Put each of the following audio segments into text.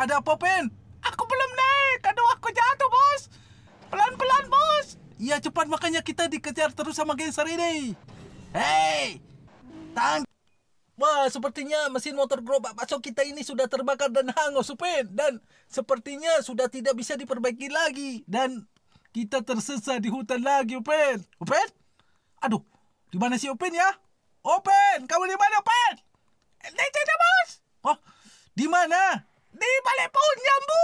Ada apa, Pen? Aku belum naik. Aduh, aku jatuh, bos. Pelan-pelan, bos. Iya, cepat makanya kita dikejar terus sama gangster ini. Hei! Tang... Wah, sepertinya mesin motor gerobak bakso kita ini sudah terbakar dan hangus, Pen. Dan sepertinya sudah tidak bisa diperbaiki lagi. Dan kita tersesat di hutan lagi, Pen. Oh, Pen? Aduh, di mana si Open ya? Open, oh, kamu di mana, Open? Eh, di sini, Bos. Oh, di mana? Di balik pohon jambu.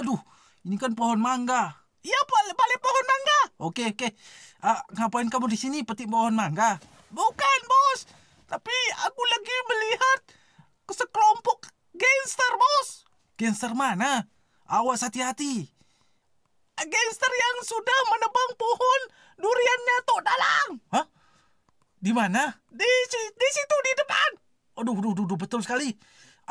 Aduh, ini kan pohon mangga. Iya, balik, pohon mangga. Oke, oke. Uh, ngapain kamu di sini petik pohon mangga? Bukan, Bos. Tapi aku lagi melihat sekelompok gangster, Bos. Gangster mana? Awas hati-hati. Gangster yang sudah menebang pohon duriannya Tok Dalang. Hah? Di mana? Di, di situ, di depan. Aduh, aduh, aduh, betul sekali.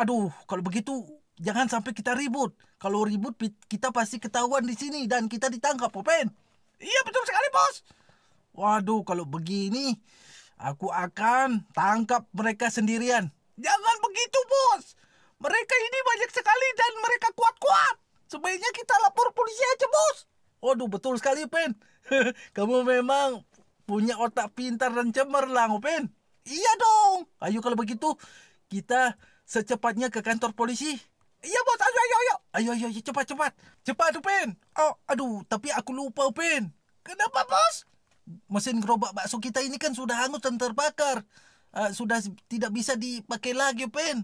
Aduh, kalau begitu Jangan sampai kita ribut. Kalau ribut kita pasti ketahuan di sini dan kita ditangkap, Popen. Iya betul sekali, Bos. Waduh, kalau begini aku akan tangkap mereka sendirian. Jangan begitu, Bos. Mereka ini banyak sekali dan mereka kuat-kuat. Sebaiknya kita lapor polisi aja, Bos. Waduh, betul sekali, Pen. Kamu memang punya otak pintar dan cemerlang, Pen. Iya dong. Ayo kalau begitu kita secepatnya ke kantor polisi. Iya bos, ayo ayo ayo. Ayo ayo, ayo cepat cepat. Cepat tu Oh, aduh, tapi aku lupa Pin. Kenapa bos? Mesin gerobak bakso kita ini kan sudah hangus dan terbakar. Uh, sudah tidak bisa dipakai lagi Pin.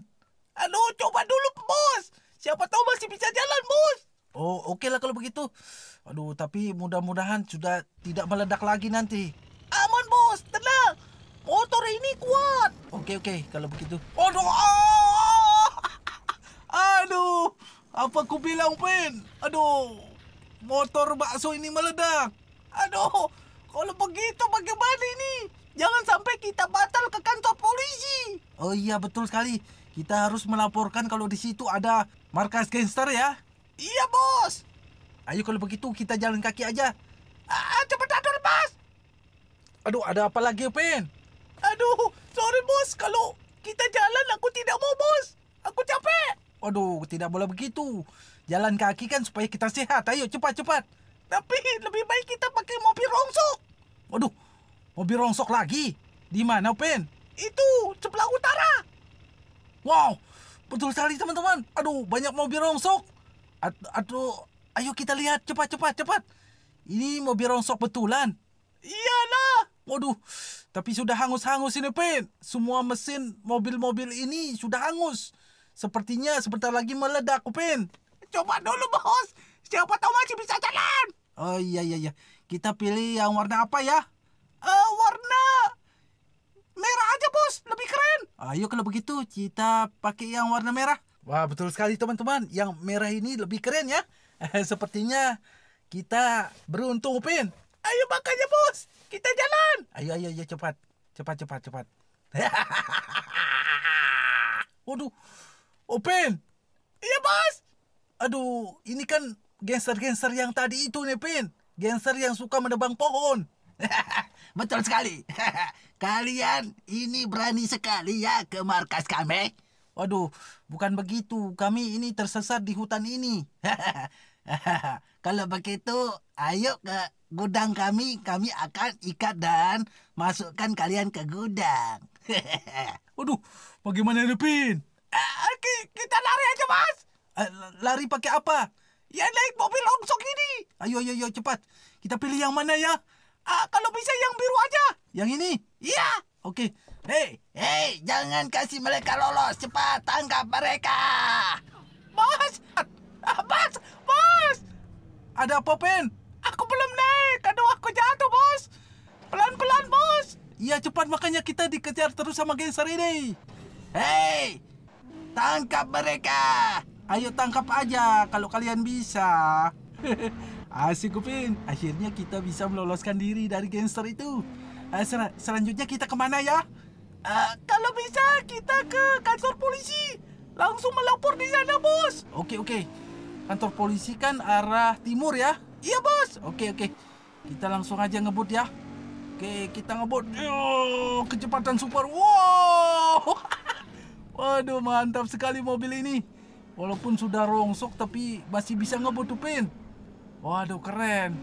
Aduh, coba dulu bos. Siapa tahu masih bisa jalan bos. Oh, oke lah kalau begitu. Aduh, tapi mudah-mudahan sudah tidak meledak lagi nanti. Aman bos, tenang. Motor ini kuat. oke oke kalau begitu. Aduh. Oh, Aduh, apa ku bilang, Pin? Aduh, motor bakso ini meledak. Aduh, kalau begitu bagaimana ini? Jangan sampai kita batal ke kantor polisi. Oh iya, betul sekali. Kita harus melaporkan kalau di situ ada markas gangster ya. Iya, Bos. Ayo kalau begitu kita jalan kaki aja. Ah, cepat aduh, Bos. Aduh, ada apa lagi, Pin? Aduh, sorry, Bos. Kalau kita jalan aku tidak mau, Bos. Aku capek. Waduh, tidak boleh begitu. Jalan kaki kan supaya kita sehat. Ayo cepat-cepat. Tapi lebih baik kita pakai mobil rongsok. Waduh, mobil rongsok lagi. Di mana, Pen? Itu, sebelah utara. Wow, betul sekali teman-teman. Aduh, banyak mobil rongsok. Aduh, ayo kita lihat cepat-cepat cepat. Ini mobil rongsok betulan. Iyalah. Waduh, tapi sudah hangus-hangus ini, Pen. Semua mesin mobil-mobil ini sudah hangus. Sepertinya sebentar lagi meledak, Upin. Coba dulu, bos. Siapa tahu masih bisa jalan. Oh iya iya iya. Kita pilih yang warna apa ya? Uh, warna merah aja, bos. Lebih keren. Ayo kalau begitu kita pakai yang warna merah. Wah, betul sekali teman-teman. Yang merah ini lebih keren ya. Sepertinya kita beruntung, Upin. Ayo makanya, bos. Kita jalan. Ayo ayo ayo cepat. Cepat cepat cepat. Waduh. Open. Oh, iya, bos. Aduh, ini kan gangster-gangster yang tadi itu nih, Pin. Gangster yang suka menebang pohon. Betul sekali. Kalian ini berani sekali ya ke markas kami. Waduh, bukan begitu. Kami ini tersesat di hutan ini. Kalau begitu, ayo ke gudang kami. Kami akan ikat dan masukkan kalian ke gudang. Waduh, bagaimana nih, Pin? oke eh, kita lari aja, Mas. Eh, lari pakai apa? ya naik mobil longsok ini. Ayo, ayo, ayo, cepat. Kita pilih yang mana ya? Ah, kalau bisa yang biru aja. Yang ini? Iya. oke Hei, hei, jangan kasih mereka lolos. Cepat tangkap mereka. Bos, bos, bos. Ada apa, Pen? Aku belum naik. Aduh, aku jatuh, bos. Pelan-pelan, bos. Iya, cepat makanya kita dikejar terus sama gangster ini. Hei, Tangkap mereka! Ayo tangkap aja kalau kalian bisa. Asik Upin, akhirnya kita bisa meloloskan diri dari gangster itu. Uh, eh, sel selanjutnya kita kemana ya? Uh, kalau bisa kita ke kantor polisi. Langsung melapor di sana bos. Oke okay, oke. Okay. Kantor polisi kan arah timur ya? Iya bos. Oke okay, oke. Okay. Kita langsung aja ngebut ya. Oke, okay, kita ngebut. Yo, kecepatan super. Wow. Waduh, mantap sekali mobil ini. Walaupun sudah rongsok tapi masih bisa ngebutupin. Waduh, keren.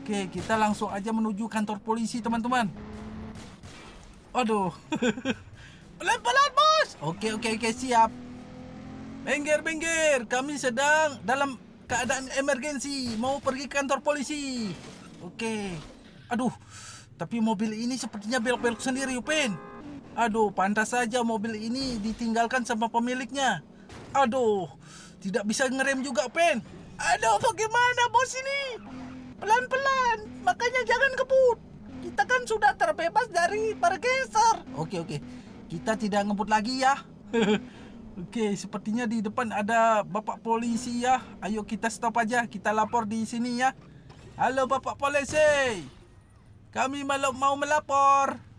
Oke, kita langsung aja menuju kantor polisi, teman-teman. Waduh. Pelan-pelan, Bos. Oke, oke, oke, siap. Bengger minggir. Kami sedang dalam keadaan emergensi, mau pergi kantor polisi. Oke. Aduh. Tapi mobil ini sepertinya belok-belok sendiri, Upin. Aduh, pantas saja mobil ini ditinggalkan sama pemiliknya. Aduh, tidak bisa ngerem juga, Pen. Aduh, bagaimana bos ini? Pelan-pelan, makanya jangan kebut. Kita kan sudah terbebas dari bergeser. Oke, oke. Kita tidak ngebut lagi ya. Oke, sepertinya di depan ada bapak polisi ya. Ayo kita stop aja, kita lapor di sini ya. Halo bapak polisi. Kami malam mau melapor.